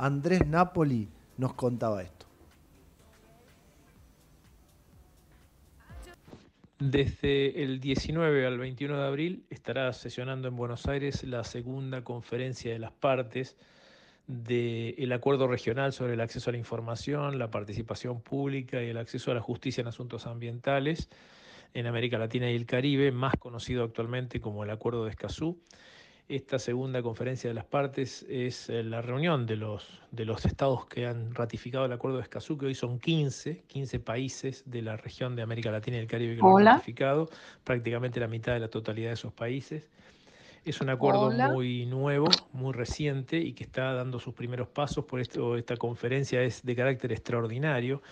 Andrés Napoli nos contaba esto. Desde el 19 al 21 de abril estará sesionando en Buenos Aires la segunda conferencia de las partes del acuerdo regional sobre el acceso a la información, la participación pública y el acceso a la justicia en asuntos ambientales en América Latina y el Caribe, más conocido actualmente como el Acuerdo de Escazú. Esta segunda conferencia de las partes es eh, la reunión de los, de los estados que han ratificado el acuerdo de Escazú, que hoy son 15, países de la región de América Latina y el Caribe que lo han ratificado, prácticamente la mitad de la totalidad de esos países. Es un acuerdo muy nuevo, muy reciente y que está dando sus primeros pasos, por esto esta conferencia es de carácter extraordinario.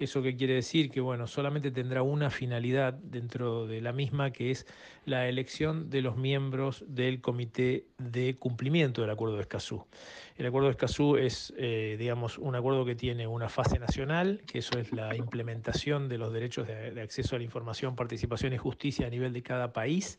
¿Eso que quiere decir? Que bueno, solamente tendrá una finalidad dentro de la misma, que es la elección de los miembros del Comité de Cumplimiento del Acuerdo de Escazú. El Acuerdo de Escazú es, eh, digamos, un acuerdo que tiene una fase nacional, que eso es la implementación de los derechos de acceso a la información, participación y justicia a nivel de cada país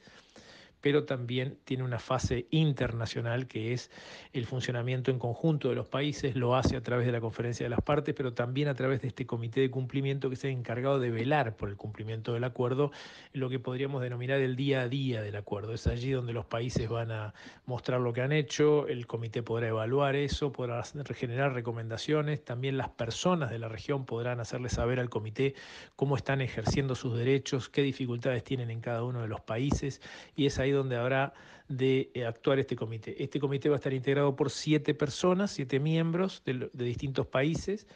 pero también tiene una fase internacional que es el funcionamiento en conjunto de los países, lo hace a través de la conferencia de las partes, pero también a través de este comité de cumplimiento que se ha encargado de velar por el cumplimiento del acuerdo, lo que podríamos denominar el día a día del acuerdo. Es allí donde los países van a mostrar lo que han hecho, el comité podrá evaluar eso, podrá generar recomendaciones, también las personas de la región podrán hacerle saber al comité cómo están ejerciendo sus derechos, qué dificultades tienen en cada uno de los países, y es ahí donde habrá de eh, actuar este comité. Este comité va a estar integrado por siete personas, siete miembros de, distintos países,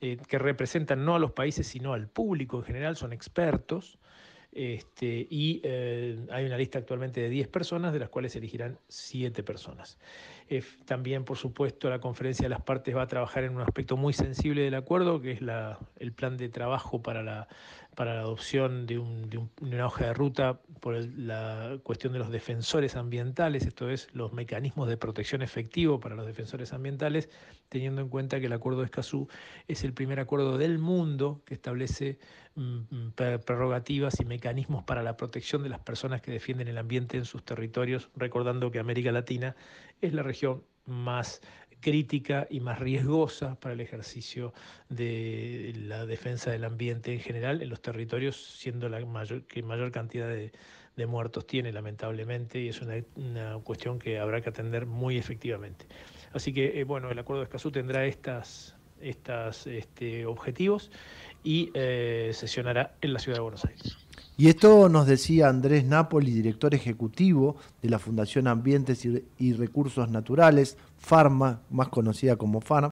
eh, que representan no a los países, sino al público en general, son expertos este, y eh, hay una lista actualmente de 10 personas, de las cuales elegirán 7 personas. Eh, también, por supuesto, la conferencia de las partes va a trabajar en un aspecto muy sensible del acuerdo, que es el plan de trabajo para la, para la adopción de, una hoja de ruta por la cuestión de los defensores ambientales, esto es, los mecanismos de protección efectivo para los defensores ambientales, teniendo en cuenta que el acuerdo de Escazú es el primer acuerdo del mundo que establece Mm, mm, prerrogativas y mecanismos para la protección de las personas que defienden el ambiente en sus territorios, recordando que América Latina es la región más crítica y más riesgosa para el ejercicio de la defensa del ambiente en general en los territorios, siendo la mayor, que mayor cantidad de, muertos tiene, lamentablemente, y es una, cuestión que habrá que atender muy efectivamente. Así que, eh, bueno, el acuerdo de Escazú tendrá estas estos este, objetivos y eh, sesionará en la ciudad de Buenos Aires. Y esto nos decía Andrés Napoli, director ejecutivo de la Fundación Ambientes y, Recursos Naturales, Farma, más conocida como Pharma